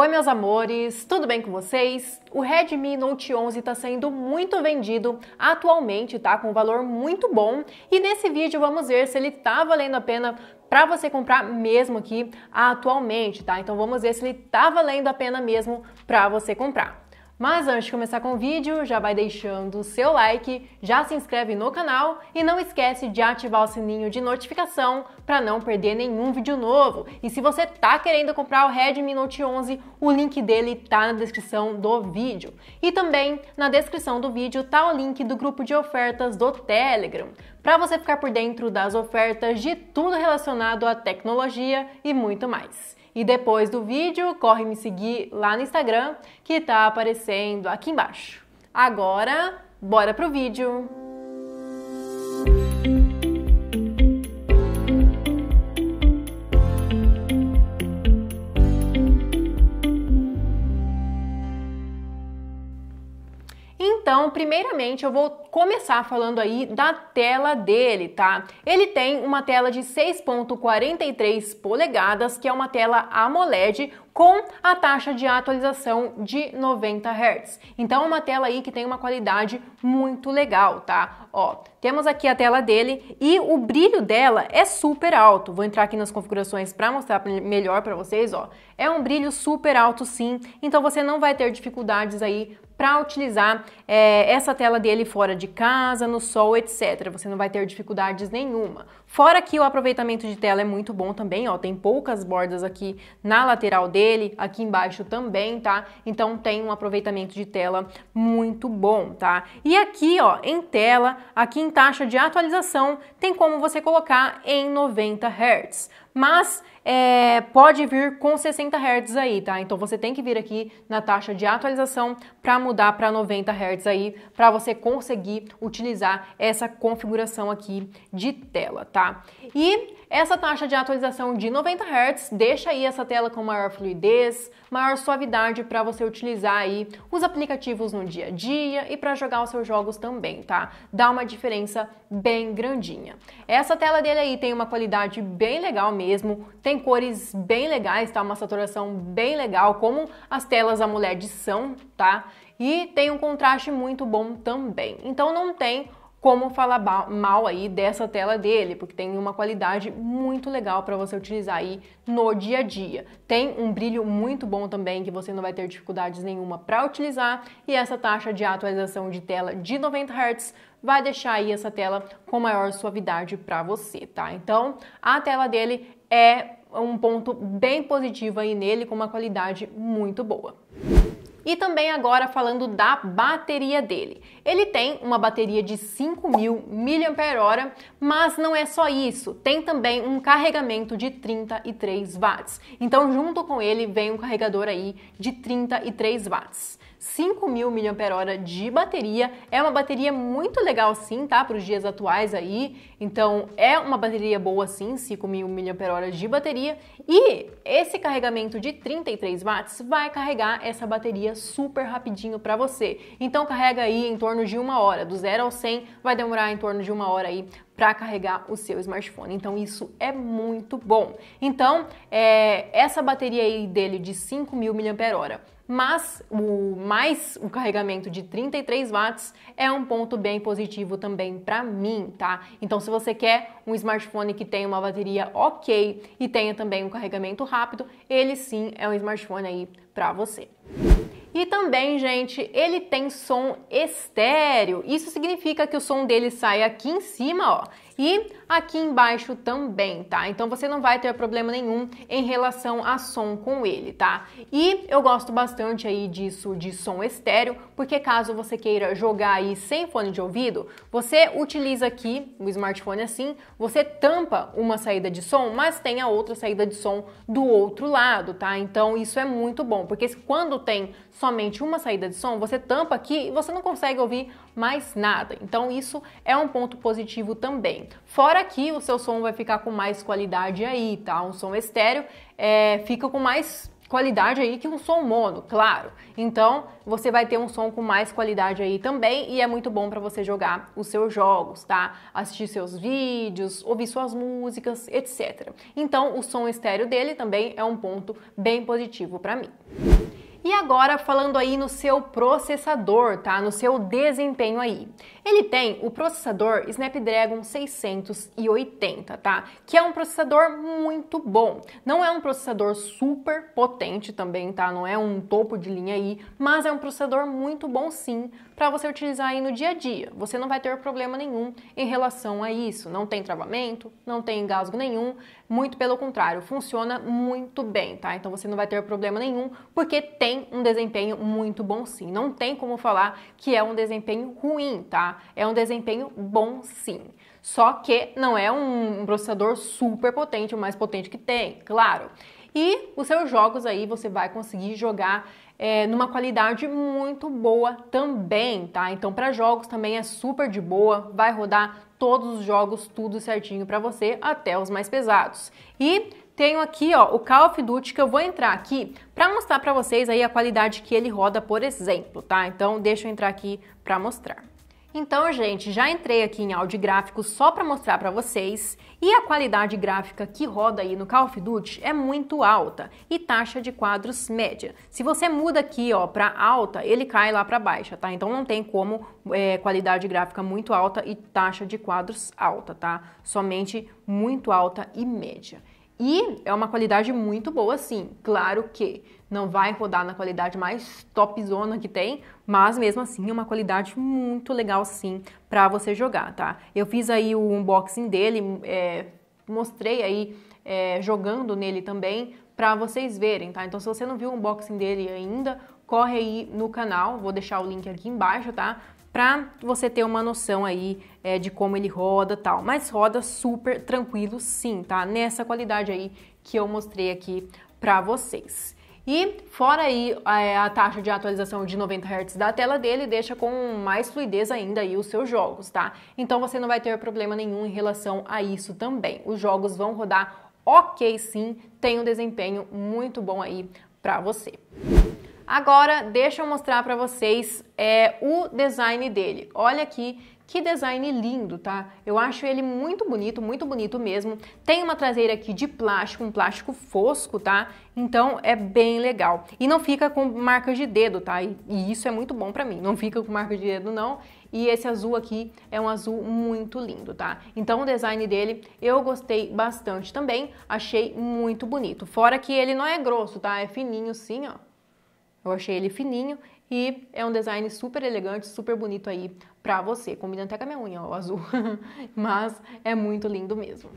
Oi, meus amores, tudo bem com vocês? O Redmi Note 11 está sendo muito vendido atualmente, tá? Com um valor muito bom. E nesse vídeo vamos ver se ele tá valendo a pena para você comprar mesmo aqui atualmente, tá? Então vamos ver se ele tá valendo a pena mesmo para você comprar. Mas antes de começar com o vídeo, já vai deixando o seu like, já se inscreve no canal e não esquece de ativar o sininho de notificação para não perder nenhum vídeo novo. E se você tá querendo comprar o Redmi Note 11, o link dele tá na descrição do vídeo. E também na descrição do vídeo tá o link do grupo de ofertas do Telegram, para você ficar por dentro das ofertas de tudo relacionado à tecnologia e muito mais. E depois do vídeo, corre me seguir lá no Instagram que tá aparecendo aqui embaixo. Agora, bora pro vídeo! Então, primeiramente, eu vou começar falando aí da tela dele, tá? Ele tem uma tela de 6.43 polegadas, que é uma tela AMOLED, com a taxa de atualização de 90 Hz. Então, é uma tela aí que tem uma qualidade muito legal, tá? Ó, temos aqui a tela dele e o brilho dela é super alto. Vou entrar aqui nas configurações para mostrar melhor para vocês, ó. É um brilho super alto sim, então você não vai ter dificuldades aí para utilizar é, essa tela dele fora de casa, no sol, etc. Você não vai ter dificuldades nenhuma. Fora que o aproveitamento de tela é muito bom também, ó, tem poucas bordas aqui na lateral dele, aqui embaixo também, tá? Então tem um aproveitamento de tela muito bom, tá? E aqui, ó, em tela, aqui em taxa de atualização, tem como você colocar em 90 Hz mas é, pode vir com 60 Hz aí, tá? Então você tem que vir aqui na taxa de atualização para mudar para 90 Hz aí, para você conseguir utilizar essa configuração aqui de tela, tá? E essa taxa de atualização de 90 Hz deixa aí essa tela com maior fluidez, maior suavidade para você utilizar aí os aplicativos no dia a dia e para jogar os seus jogos também, tá? Dá uma diferença bem grandinha. Essa tela dele aí tem uma qualidade bem legal mesmo, tem cores bem legais, tá? Uma saturação bem legal, como as telas AMOLED são, tá? E tem um contraste muito bom também. Então não tem como falar mal aí dessa tela dele, porque tem uma qualidade muito legal para você utilizar aí no dia a dia. Tem um brilho muito bom também que você não vai ter dificuldades nenhuma para utilizar e essa taxa de atualização de tela de 90 Hz vai deixar aí essa tela com maior suavidade para você, tá? Então, a tela dele é um ponto bem positivo aí nele com uma qualidade muito boa. E também agora falando da bateria dele. Ele tem uma bateria de 5.000 mAh, mas não é só isso, tem também um carregamento de 33 watts. Então, junto com ele vem um carregador aí de 33 watts. 5.000 mAh de bateria. É uma bateria muito legal sim, tá? Para os dias atuais aí. Então é uma bateria boa sim, 5.000 mAh de bateria. E esse carregamento de 33 watts vai carregar essa bateria super rapidinho para você. Então carrega aí em torno torno de uma hora. Do 0 ao 100 vai demorar em torno de uma hora aí para carregar o seu smartphone. Então isso é muito bom. Então é, essa bateria aí dele de 5.000 mAh, mas o mais o carregamento de 33 watts é um ponto bem positivo também para mim, tá? Então se você quer um smartphone que tenha uma bateria ok e tenha também um carregamento rápido, ele sim é um smartphone aí para você. E também, gente, ele tem som estéreo. Isso significa que o som dele sai aqui em cima, ó, e aqui embaixo também, tá? Então você não vai ter problema nenhum em relação a som com ele, tá? E eu gosto bastante aí disso de som estéreo, porque caso você queira jogar aí sem fone de ouvido, você utiliza aqui o smartphone assim, você tampa uma saída de som, mas tem a outra saída de som do outro lado, tá? Então isso é muito bom, porque quando tem somente uma saída de som, você tampa aqui e você não consegue ouvir mais nada. Então isso é um ponto positivo também. Fora Aqui o seu som vai ficar com mais qualidade aí, tá? Um som estéreo é, fica com mais qualidade aí que um som mono, claro. Então, você vai ter um som com mais qualidade aí também e é muito bom para você jogar os seus jogos, tá? Assistir seus vídeos, ouvir suas músicas, etc. Então, o som estéreo dele também é um ponto bem positivo para mim. E agora falando aí no seu processador, tá? No seu desempenho aí. Ele tem o processador Snapdragon 680, tá? Que é um processador muito bom. Não é um processador super potente também, tá? Não é um topo de linha aí, mas é um processador muito bom sim para você utilizar aí no dia a dia. Você não vai ter problema nenhum em relação a isso. Não tem travamento, não tem engasgo nenhum. Muito pelo contrário, funciona muito bem, tá? Então você não vai ter problema nenhum, porque tem um desempenho muito bom sim. Não tem como falar que é um desempenho ruim, tá? É um desempenho bom sim. Só que não é um processador super potente, o mais potente que tem, claro. E os seus jogos aí você vai conseguir jogar é, numa qualidade muito boa também, tá? Então, para jogos também é super de boa, vai rodar todos os jogos tudo certinho para você, até os mais pesados. E tenho aqui ó, o Call of Duty que eu vou entrar aqui para mostrar para vocês aí a qualidade que ele roda, por exemplo, tá? Então deixa eu entrar aqui para mostrar. Então, gente, já entrei aqui em áudio gráfico só para mostrar para vocês e a qualidade gráfica que roda aí no Call of Duty é muito alta e taxa de quadros média. Se você muda aqui ó para alta, ele cai lá para baixa, tá? Então não tem como é, qualidade gráfica muito alta e taxa de quadros alta, tá? Somente muito alta e média. E é uma qualidade muito boa, sim. Claro que não vai rodar na qualidade mais top zona que tem, mas mesmo assim é uma qualidade muito legal, sim, para você jogar, tá? Eu fiz aí o unboxing dele, é, mostrei aí é, jogando nele também para vocês verem, tá? Então se você não viu o unboxing dele ainda, corre aí no canal, vou deixar o link aqui embaixo, tá? para você ter uma noção aí é, de como ele roda tal. Mas roda super tranquilo sim, tá? Nessa qualidade aí que eu mostrei aqui para vocês. E fora aí é, a taxa de atualização de 90 Hz da tela dele, deixa com mais fluidez ainda aí os seus jogos, tá? Então você não vai ter problema nenhum em relação a isso também. Os jogos vão rodar ok sim, tem um desempenho muito bom aí para você. Agora, deixa eu mostrar para vocês é, o design dele. Olha aqui que design lindo, tá? Eu acho ele muito bonito, muito bonito mesmo. Tem uma traseira aqui de plástico, um plástico fosco, tá? Então é bem legal. E não fica com marcas de dedo, tá? E, e isso é muito bom pra mim. Não fica com marca de dedo, não. E esse azul aqui é um azul muito lindo, tá? Então o design dele eu gostei bastante também. Achei muito bonito. Fora que ele não é grosso, tá? É fininho sim, ó. Eu achei ele fininho e é um design super elegante, super bonito aí pra você. Combina até com a minha unha, ó, azul. Mas é muito lindo mesmo.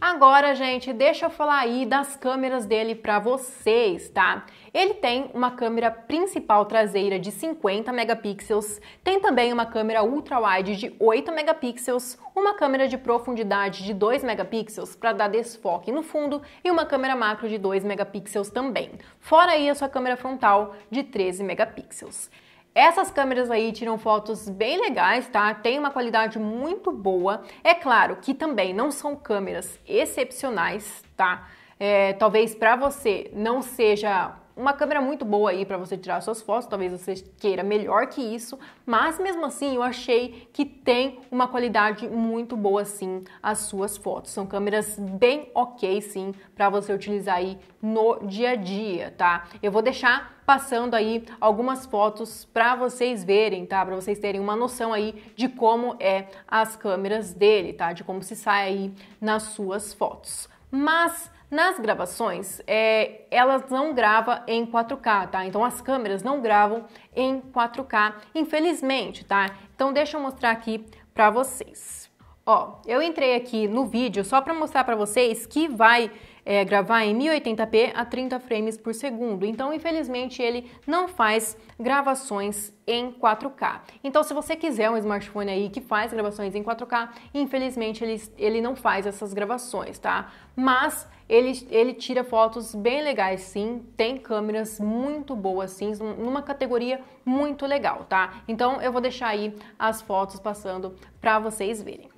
Agora, gente, deixa eu falar aí das câmeras dele para vocês, tá? Ele tem uma câmera principal traseira de 50 megapixels, tem também uma câmera ultra-wide de 8 megapixels, uma câmera de profundidade de 2 megapixels para dar desfoque no fundo e uma câmera macro de 2 megapixels também. Fora aí a sua câmera frontal de 13 megapixels. Essas câmeras aí tiram fotos bem legais, tá? Tem uma qualidade muito boa. É claro que também não são câmeras excepcionais, tá? É, talvez para você não seja uma câmera muito boa aí para você tirar suas fotos, talvez você queira melhor que isso, mas mesmo assim eu achei que tem uma qualidade muito boa sim as suas fotos. São câmeras bem ok sim para você utilizar aí no dia a dia, tá? Eu vou deixar passando aí algumas fotos para vocês verem, tá? Para vocês terem uma noção aí de como é as câmeras dele, tá? De como se sai aí nas suas fotos. Mas nas gravações, é, elas não gravam em 4K, tá? Então as câmeras não gravam em 4K, infelizmente, tá? Então deixa eu mostrar aqui para vocês. Ó, eu entrei aqui no vídeo só para mostrar para vocês que vai é, gravar em 1080p a 30 frames por segundo. Então, infelizmente, ele não faz gravações em 4K. Então, se você quiser um smartphone aí que faz gravações em 4K, infelizmente ele, ele não faz essas gravações, tá? Mas ele, ele tira fotos bem legais sim, tem câmeras muito boas sim, numa categoria muito legal, tá? Então, eu vou deixar aí as fotos passando para vocês verem.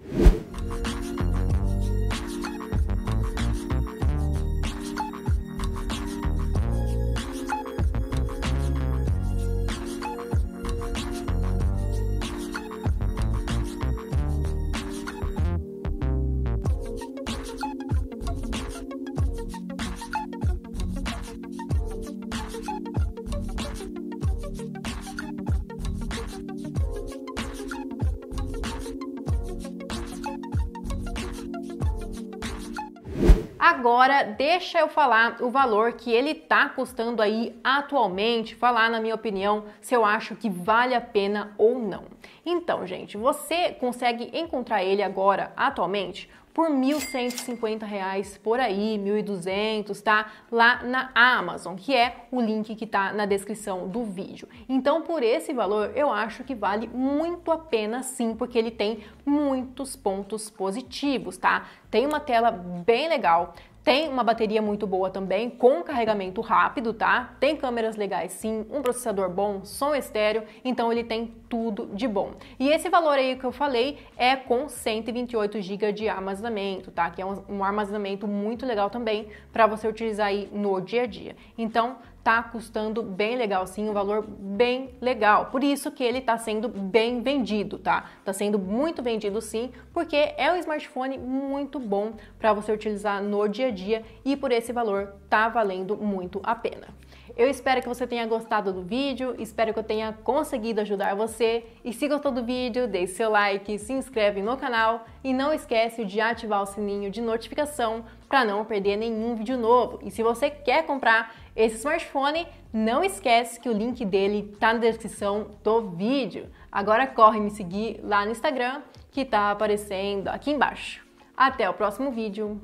Agora, deixa eu falar o valor que ele tá custando aí atualmente, falar na minha opinião se eu acho que vale a pena ou não. Então, gente, você consegue encontrar ele agora atualmente por R$ 1.150 por aí, 1.200, tá? Lá na Amazon, que é o link que tá na descrição do vídeo. Então, por esse valor, eu acho que vale muito a pena sim, porque ele tem muitos pontos positivos, tá? Tem uma tela bem legal, tem uma bateria muito boa também, com carregamento rápido, tá? Tem câmeras legais sim, um processador bom, som estéreo, então ele tem tudo de bom. E esse valor aí que eu falei é com 128 GB de armazenamento, tá? Que é um, um armazenamento muito legal também para você utilizar aí no dia a dia. Então, tá custando bem legal, sim, um valor bem legal. Por isso que ele tá sendo bem vendido, tá? Tá sendo muito vendido, sim, porque é um smartphone muito bom para você utilizar no dia a dia e por esse valor tá valendo muito a pena. Eu espero que você tenha gostado do vídeo, espero que eu tenha conseguido ajudar você. E se gostou do vídeo, deixe seu like, se inscreve no canal e não esquece de ativar o sininho de notificação para não perder nenhum vídeo novo. E se você quer comprar esse smartphone, não esquece que o link dele tá na descrição do vídeo. Agora corre me seguir lá no Instagram que tá aparecendo aqui embaixo. Até o próximo vídeo.